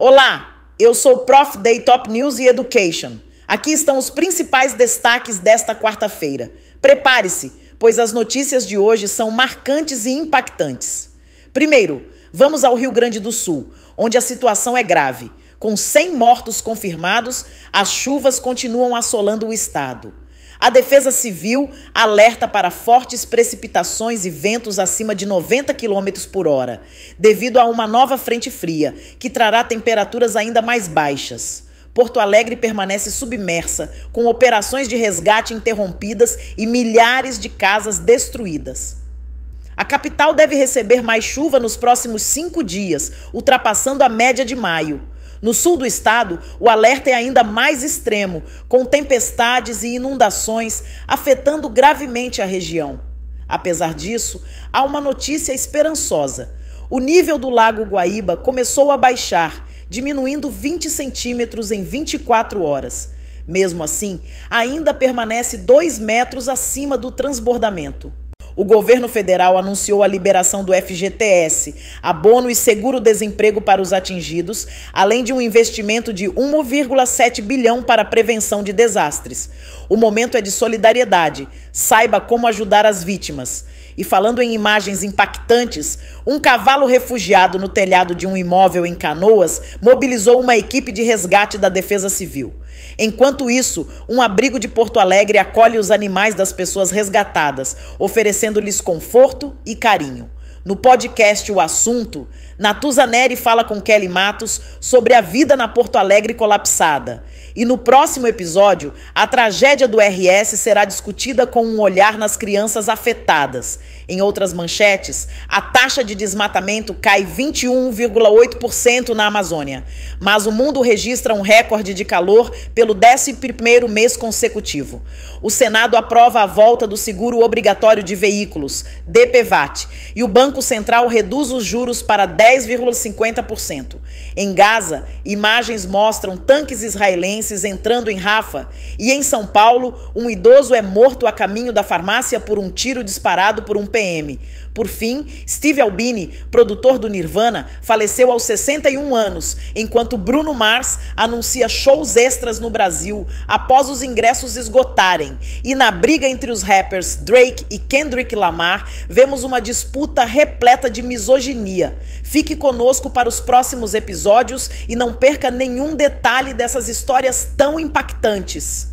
Olá, eu sou o Prof. Day Top News e Education. Aqui estão os principais destaques desta quarta-feira. Prepare-se, pois as notícias de hoje são marcantes e impactantes. Primeiro, vamos ao Rio Grande do Sul, onde a situação é grave. Com 100 mortos confirmados, as chuvas continuam assolando o estado. A Defesa Civil alerta para fortes precipitações e ventos acima de 90 km por hora, devido a uma nova frente fria, que trará temperaturas ainda mais baixas. Porto Alegre permanece submersa, com operações de resgate interrompidas e milhares de casas destruídas. A capital deve receber mais chuva nos próximos cinco dias, ultrapassando a média de maio. No sul do estado, o alerta é ainda mais extremo, com tempestades e inundações afetando gravemente a região. Apesar disso, há uma notícia esperançosa. O nível do Lago Guaíba começou a baixar, diminuindo 20 centímetros em 24 horas. Mesmo assim, ainda permanece 2 metros acima do transbordamento o governo federal anunciou a liberação do FGTS, abono e seguro-desemprego para os atingidos, além de um investimento de 1,7 bilhão para a prevenção de desastres. O momento é de solidariedade. Saiba como ajudar as vítimas. E falando em imagens impactantes, um cavalo refugiado no telhado de um imóvel em Canoas mobilizou uma equipe de resgate da Defesa Civil. Enquanto isso, um abrigo de Porto Alegre acolhe os animais das pessoas resgatadas, oferecendo-lhes conforto e carinho. No podcast O Assunto, Natuza Neri fala com Kelly Matos sobre a vida na Porto Alegre colapsada. E no próximo episódio, a tragédia do RS será discutida com um olhar nas crianças afetadas. Em outras manchetes, a taxa de desmatamento cai 21,8% na Amazônia. Mas o mundo registra um recorde de calor pelo 11º mês consecutivo. O Senado aprova a volta do seguro obrigatório de veículos, DPVAT, e o Banco Banco Central reduz os juros para 10,50%. Em Gaza, imagens mostram tanques israelenses entrando em Rafa. E em São Paulo, um idoso é morto a caminho da farmácia por um tiro disparado por um PM. Por fim, Steve Albini, produtor do Nirvana, faleceu aos 61 anos, enquanto Bruno Mars anuncia shows extras no Brasil após os ingressos esgotarem. E na briga entre os rappers Drake e Kendrick Lamar, vemos uma disputa repetida repleta de misoginia. Fique conosco para os próximos episódios e não perca nenhum detalhe dessas histórias tão impactantes.